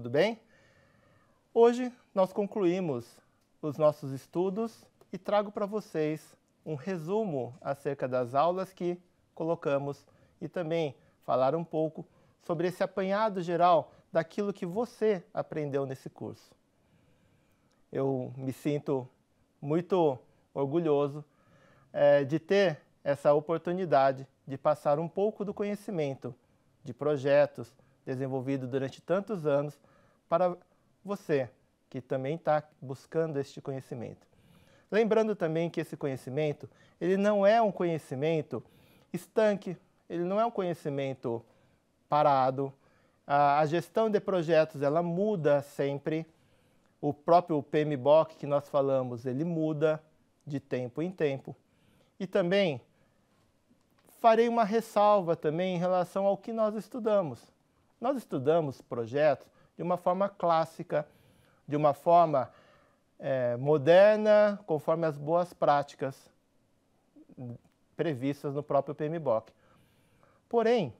tudo bem? Hoje nós concluímos os nossos estudos e trago para vocês um resumo acerca das aulas que colocamos e também falar um pouco sobre esse apanhado geral daquilo que você aprendeu nesse curso. Eu me sinto muito orgulhoso é, de ter essa oportunidade de passar um pouco do conhecimento de projetos desenvolvido durante tantos anos para você que também está buscando este conhecimento. Lembrando também que esse conhecimento, ele não é um conhecimento estanque, ele não é um conhecimento parado. A, a gestão de projetos, ela muda sempre. O próprio PMBOK que nós falamos, ele muda de tempo em tempo. E também farei uma ressalva também em relação ao que nós estudamos. Nós estudamos projetos de uma forma clássica, de uma forma é, moderna, conforme as boas práticas previstas no próprio PMBOK. Porém,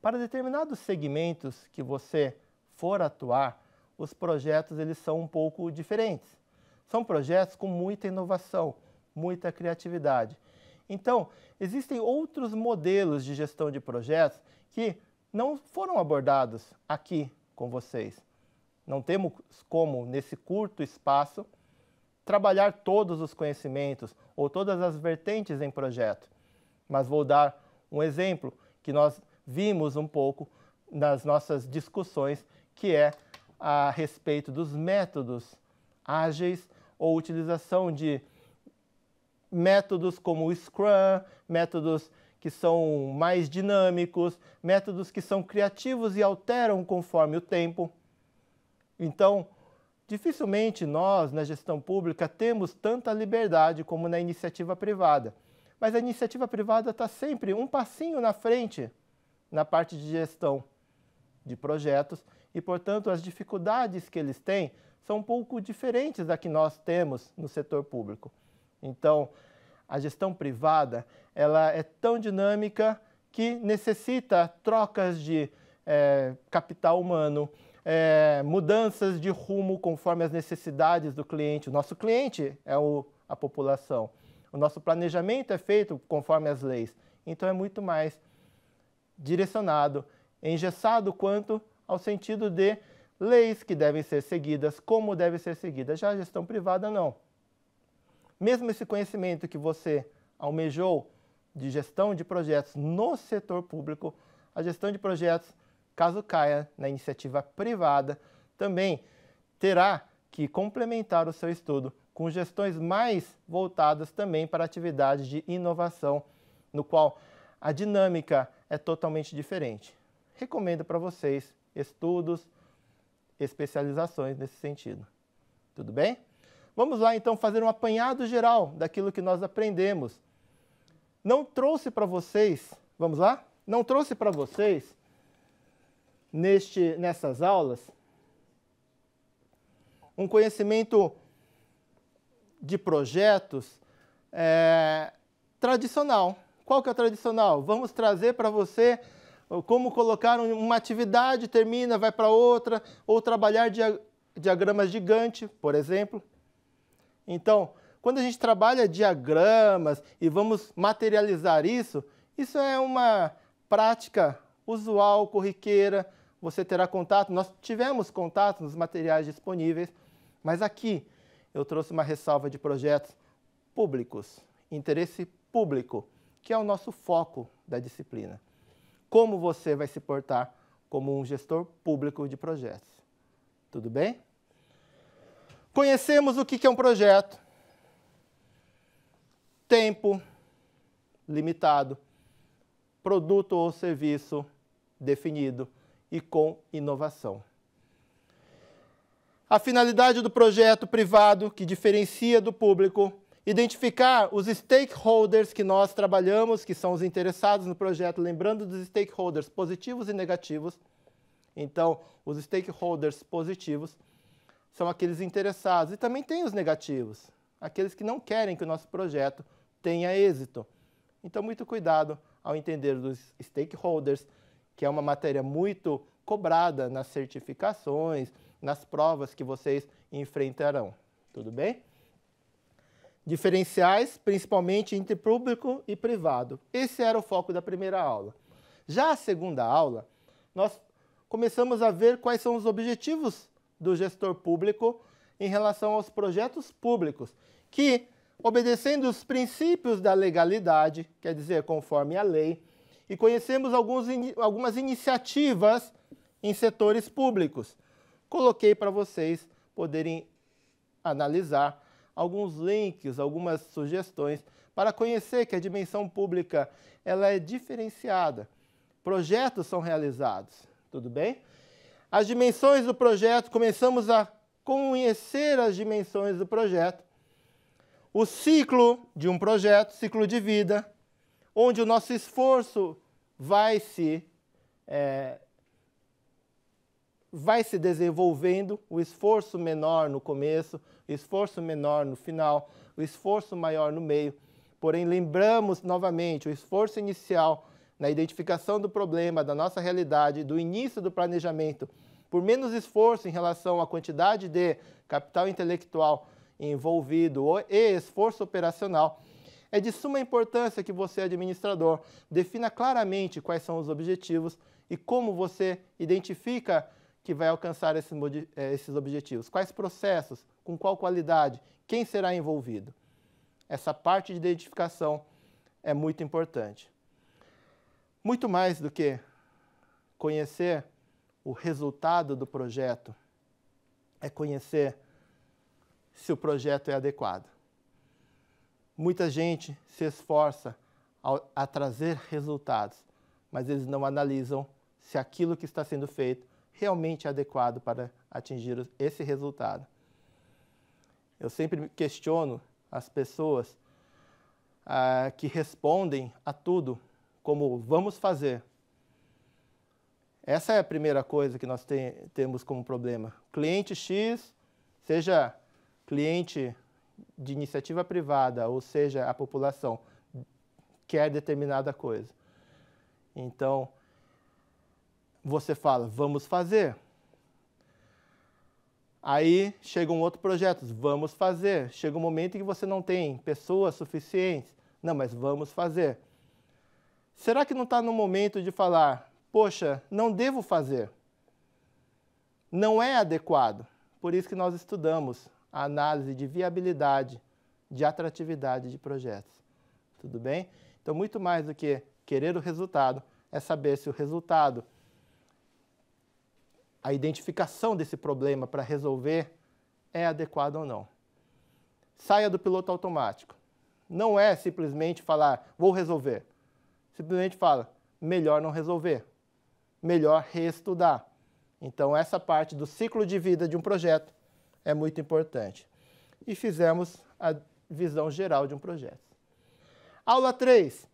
para determinados segmentos que você for atuar, os projetos eles são um pouco diferentes. São projetos com muita inovação, muita criatividade. Então, existem outros modelos de gestão de projetos que não foram abordados aqui com vocês. Não temos como, nesse curto espaço, trabalhar todos os conhecimentos ou todas as vertentes em projeto. Mas vou dar um exemplo que nós vimos um pouco nas nossas discussões, que é a respeito dos métodos ágeis ou utilização de métodos como o Scrum, métodos que são mais dinâmicos, métodos que são criativos e alteram conforme o tempo. Então, dificilmente nós, na gestão pública, temos tanta liberdade como na iniciativa privada. Mas a iniciativa privada está sempre um passinho na frente na parte de gestão de projetos e, portanto, as dificuldades que eles têm são um pouco diferentes da que nós temos no setor público. Então, a gestão privada, ela é tão dinâmica que necessita trocas de é, capital humano, é, mudanças de rumo conforme as necessidades do cliente. O nosso cliente é o, a população. O nosso planejamento é feito conforme as leis. Então é muito mais direcionado, engessado quanto ao sentido de leis que devem ser seguidas, como devem ser seguidas. Já a gestão privada não mesmo esse conhecimento que você almejou de gestão de projetos no setor público, a gestão de projetos, caso caia na iniciativa privada, também terá que complementar o seu estudo com gestões mais voltadas também para atividades de inovação, no qual a dinâmica é totalmente diferente. Recomendo para vocês estudos, especializações nesse sentido. Tudo bem? Vamos lá então fazer um apanhado geral daquilo que nós aprendemos. Não trouxe para vocês, vamos lá? Não trouxe para vocês neste nessas aulas um conhecimento de projetos é, tradicional. Qual que é o tradicional? Vamos trazer para você como colocar uma atividade, termina, vai para outra, ou trabalhar dia, diagramas de Gantt, por exemplo. Então, quando a gente trabalha diagramas e vamos materializar isso, isso é uma prática usual, corriqueira, você terá contato, nós tivemos contato nos materiais disponíveis, mas aqui eu trouxe uma ressalva de projetos públicos, interesse público, que é o nosso foco da disciplina. Como você vai se portar como um gestor público de projetos. Tudo bem? Conhecemos o que é um projeto, tempo limitado, produto ou serviço definido e com inovação. A finalidade do projeto privado, que diferencia do público, identificar os stakeholders que nós trabalhamos, que são os interessados no projeto, lembrando dos stakeholders positivos e negativos. Então, os stakeholders positivos são aqueles interessados. E também tem os negativos, aqueles que não querem que o nosso projeto tenha êxito. Então, muito cuidado ao entender dos stakeholders, que é uma matéria muito cobrada nas certificações, nas provas que vocês enfrentarão. Tudo bem? Diferenciais, principalmente entre público e privado. Esse era o foco da primeira aula. Já a segunda aula, nós começamos a ver quais são os objetivos do gestor público em relação aos projetos públicos, que, obedecendo os princípios da legalidade, quer dizer, conforme a lei, e conhecemos alguns, algumas iniciativas em setores públicos. Coloquei para vocês poderem analisar alguns links, algumas sugestões para conhecer que a dimensão pública ela é diferenciada. Projetos são realizados, tudo bem? as dimensões do projeto, começamos a conhecer as dimensões do projeto, o ciclo de um projeto, ciclo de vida, onde o nosso esforço vai se é, vai se desenvolvendo, o esforço menor no começo, o esforço menor no final, o esforço maior no meio. Porém, lembramos novamente, o esforço inicial na identificação do problema, da nossa realidade, do início do planejamento, por menos esforço em relação à quantidade de capital intelectual envolvido e esforço operacional, é de suma importância que você, administrador, defina claramente quais são os objetivos e como você identifica que vai alcançar esses, eh, esses objetivos, quais processos, com qual qualidade, quem será envolvido. Essa parte de identificação é muito importante. Muito mais do que conhecer o resultado do projeto, é conhecer se o projeto é adequado. Muita gente se esforça a, a trazer resultados, mas eles não analisam se aquilo que está sendo feito realmente é adequado para atingir esse resultado. Eu sempre questiono as pessoas ah, que respondem a tudo como vamos fazer. Essa é a primeira coisa que nós tem, temos como problema. Cliente X, seja cliente de iniciativa privada, ou seja, a população, quer determinada coisa. Então, você fala, vamos fazer. Aí chega um outro projeto, vamos fazer. Chega um momento em que você não tem pessoas suficientes. Não, mas vamos fazer. Será que não está no momento de falar, poxa, não devo fazer? Não é adequado. Por isso que nós estudamos a análise de viabilidade, de atratividade de projetos. Tudo bem? Então, muito mais do que querer o resultado, é saber se o resultado, a identificação desse problema para resolver, é adequado ou não. Saia do piloto automático. Não é simplesmente falar, vou resolver simplesmente fala: melhor não resolver, melhor reestudar. Então, essa parte do ciclo de vida de um projeto é muito importante. E fizemos a visão geral de um projeto. Aula 3.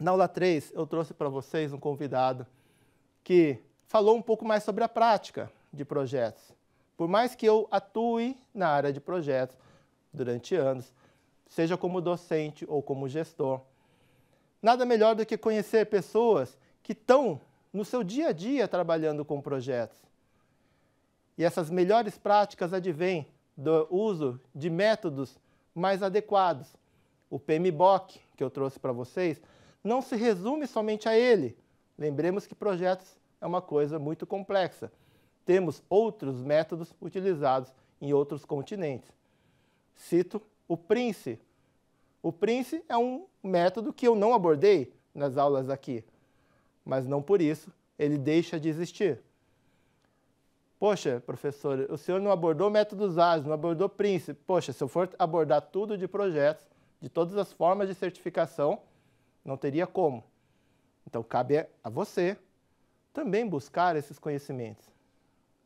Na aula 3, eu trouxe para vocês um convidado que falou um pouco mais sobre a prática de projetos. Por mais que eu atue na área de projetos durante anos, seja como docente ou como gestor, Nada melhor do que conhecer pessoas que estão no seu dia a dia trabalhando com projetos. E essas melhores práticas advêm do uso de métodos mais adequados. O PMBOK, que eu trouxe para vocês, não se resume somente a ele. Lembremos que projetos é uma coisa muito complexa. Temos outros métodos utilizados em outros continentes. Cito o PRINCE, o Prince é um método que eu não abordei nas aulas aqui, mas não por isso ele deixa de existir. Poxa, professor, o senhor não abordou métodos ágeis, não abordou Prince. Poxa, se eu for abordar tudo de projetos, de todas as formas de certificação, não teria como. Então, cabe a você também buscar esses conhecimentos,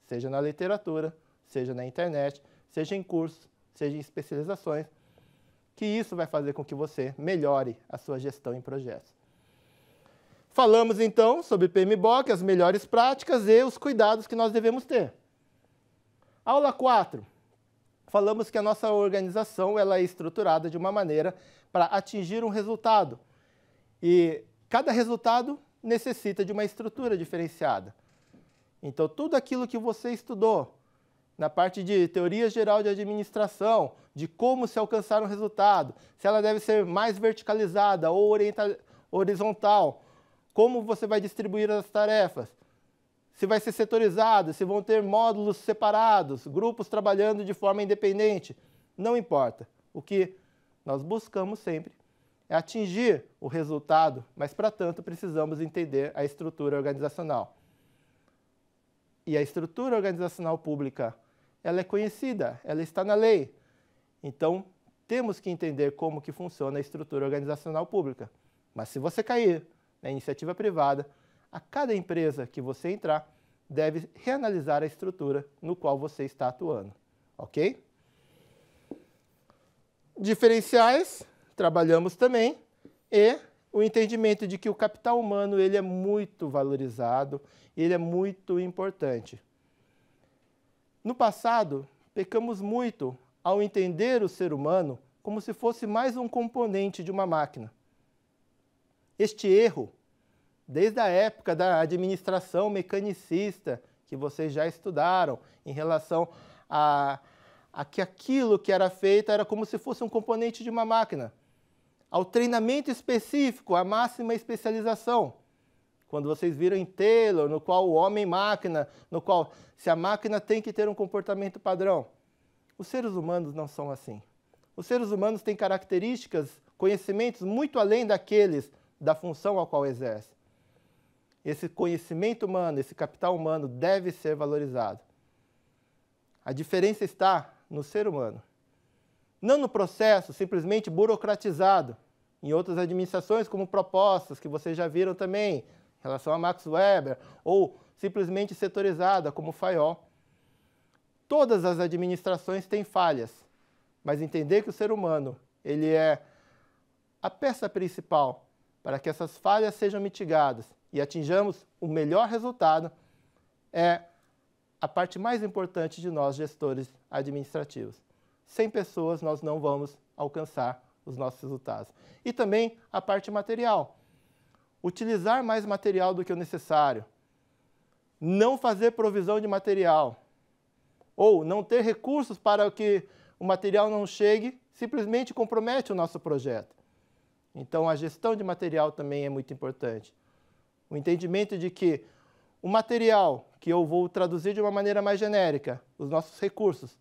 seja na literatura, seja na internet, seja em cursos, seja em especializações, que isso vai fazer com que você melhore a sua gestão em projetos. Falamos então sobre PMBOK, as melhores práticas e os cuidados que nós devemos ter. Aula 4. Falamos que a nossa organização ela é estruturada de uma maneira para atingir um resultado. E cada resultado necessita de uma estrutura diferenciada. Então, tudo aquilo que você estudou, na parte de teoria geral de administração, de como se alcançar um resultado, se ela deve ser mais verticalizada ou horizontal, como você vai distribuir as tarefas, se vai ser setorizado, se vão ter módulos separados, grupos trabalhando de forma independente, não importa. O que nós buscamos sempre é atingir o resultado, mas para tanto precisamos entender a estrutura organizacional. E a estrutura organizacional pública ela é conhecida, ela está na lei. Então, temos que entender como que funciona a estrutura organizacional pública. Mas se você cair na iniciativa privada, a cada empresa que você entrar, deve reanalisar a estrutura no qual você está atuando, ok? Diferenciais, trabalhamos também, e o entendimento de que o capital humano ele é muito valorizado, ele é muito importante. No passado, pecamos muito ao entender o ser humano como se fosse mais um componente de uma máquina. Este erro, desde a época da administração mecanicista, que vocês já estudaram, em relação a, a que aquilo que era feito era como se fosse um componente de uma máquina, ao treinamento específico, à máxima especialização quando vocês viram em Taylor, no qual o homem-máquina, no qual se a máquina tem que ter um comportamento padrão. Os seres humanos não são assim. Os seres humanos têm características, conhecimentos muito além daqueles da função a qual exerce. Esse conhecimento humano, esse capital humano deve ser valorizado. A diferença está no ser humano. Não no processo simplesmente burocratizado, em outras administrações, como propostas que vocês já viram também, em relação a Max Weber, ou simplesmente setorizada, como Fayol. Todas as administrações têm falhas, mas entender que o ser humano ele é a peça principal para que essas falhas sejam mitigadas e atinjamos o melhor resultado é a parte mais importante de nós, gestores administrativos. Sem pessoas, nós não vamos alcançar os nossos resultados. E também a parte material utilizar mais material do que o necessário, não fazer provisão de material, ou não ter recursos para que o material não chegue, simplesmente compromete o nosso projeto. Então, a gestão de material também é muito importante. O entendimento de que o material, que eu vou traduzir de uma maneira mais genérica, os nossos recursos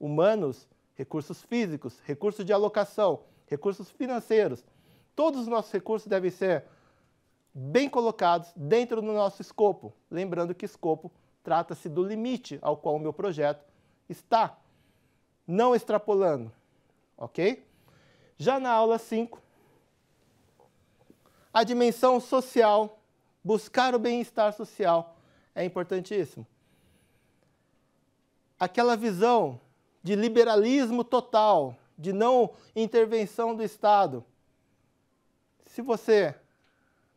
humanos, recursos físicos, recursos de alocação, recursos financeiros, todos os nossos recursos devem ser bem colocados dentro do nosso escopo. Lembrando que escopo trata-se do limite ao qual o meu projeto está, não extrapolando, ok? Já na aula 5, a dimensão social, buscar o bem-estar social é importantíssimo. Aquela visão de liberalismo total, de não intervenção do Estado. Se você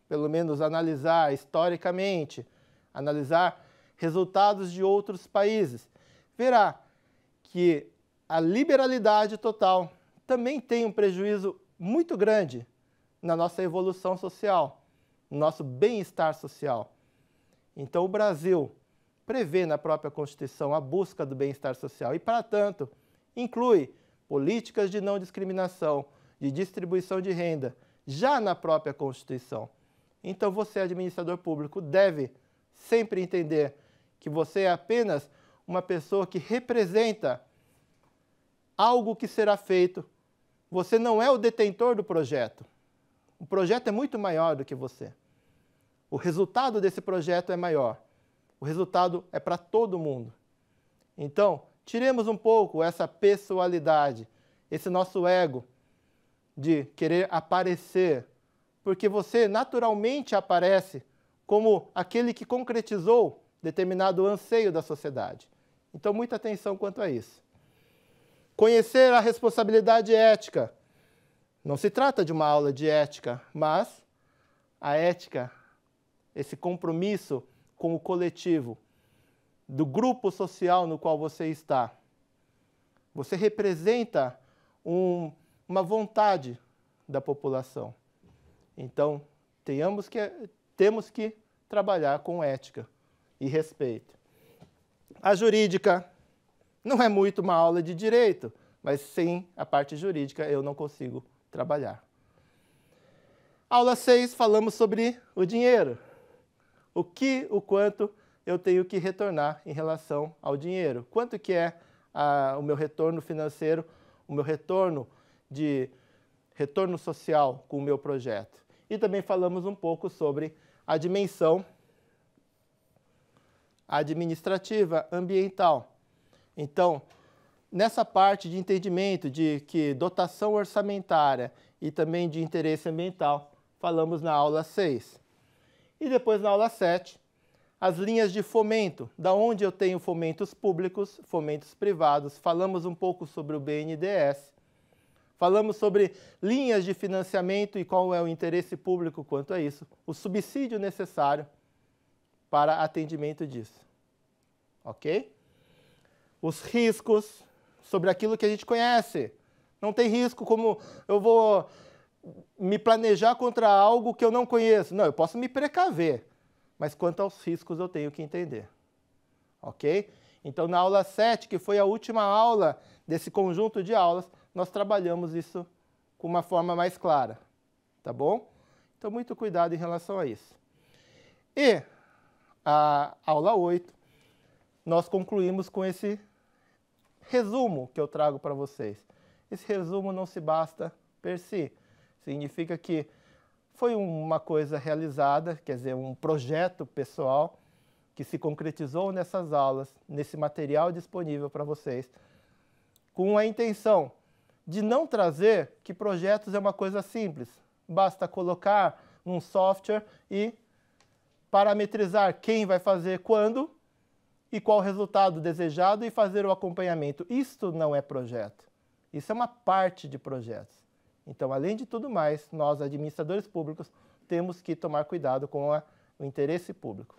pelo menos analisar historicamente, analisar resultados de outros países, verá que a liberalidade total também tem um prejuízo muito grande na nossa evolução social, no nosso bem-estar social. Então, o Brasil prevê na própria Constituição a busca do bem-estar social e, para tanto, inclui políticas de não discriminação, de distribuição de renda, já na própria Constituição. Então você, administrador público, deve sempre entender que você é apenas uma pessoa que representa algo que será feito. Você não é o detentor do projeto. O projeto é muito maior do que você. O resultado desse projeto é maior. O resultado é para todo mundo. Então, tiremos um pouco essa pessoalidade, esse nosso ego de querer aparecer, porque você naturalmente aparece como aquele que concretizou determinado anseio da sociedade. Então, muita atenção quanto a isso. Conhecer a responsabilidade ética. Não se trata de uma aula de ética, mas a ética, esse compromisso com o coletivo, do grupo social no qual você está. Você representa um, uma vontade da população. Então, temos que, temos que trabalhar com ética e respeito. A jurídica não é muito uma aula de direito, mas sem a parte jurídica eu não consigo trabalhar. Aula 6, falamos sobre o dinheiro. O que, o quanto eu tenho que retornar em relação ao dinheiro. Quanto que é a, ah, o meu retorno financeiro, o meu retorno de retorno social com o meu projeto e também falamos um pouco sobre a dimensão administrativa ambiental. Então, nessa parte de entendimento de que dotação orçamentária e também de interesse ambiental, falamos na aula 6. E depois na aula 7, as linhas de fomento, da onde eu tenho fomentos públicos, fomentos privados, falamos um pouco sobre o BNDES Falamos sobre linhas de financiamento e qual é o interesse público quanto a isso, o subsídio necessário para atendimento disso. Ok? Os riscos sobre aquilo que a gente conhece. Não tem risco como eu vou me planejar contra algo que eu não conheço. Não, eu posso me precaver, mas quanto aos riscos eu tenho que entender. Ok? Então, na aula 7, que foi a última aula desse conjunto de aulas, nós trabalhamos isso com uma forma mais clara, tá bom? Então, muito cuidado em relação a isso. E a aula 8, nós concluímos com esse resumo que eu trago para vocês. Esse resumo não se basta per si. Significa que foi uma coisa realizada, quer dizer, um projeto pessoal que se concretizou nessas aulas, nesse material disponível para vocês, com a intenção de não trazer que projetos é uma coisa simples, basta colocar num software e parametrizar quem vai fazer quando e qual o resultado desejado e fazer o acompanhamento. Isto não é projeto. Isso é uma parte de projetos. Então, além de tudo mais, nós, administradores públicos, temos que tomar cuidado com a, o interesse público.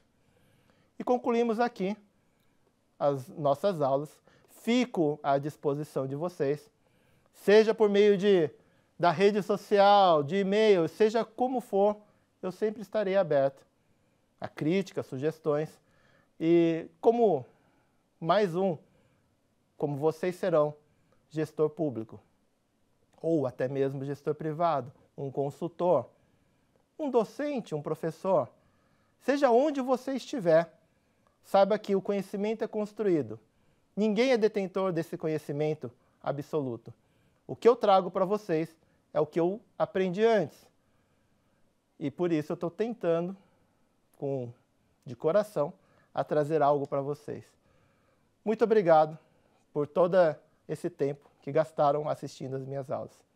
E concluímos aqui as nossas aulas. Fico à disposição de vocês, seja por meio de da rede social, de e-mail, seja como for, eu sempre estarei aberto a críticas, sugestões. E como mais um, como vocês serão gestor público, ou até mesmo gestor privado, um consultor, um docente, um professor, seja onde você estiver saiba que o conhecimento é construído. Ninguém é detentor desse conhecimento absoluto. O que eu trago para vocês é o que eu aprendi antes. E por isso eu estou tentando, com, de coração, a trazer algo para vocês. Muito obrigado por todo esse tempo que gastaram assistindo as minhas aulas.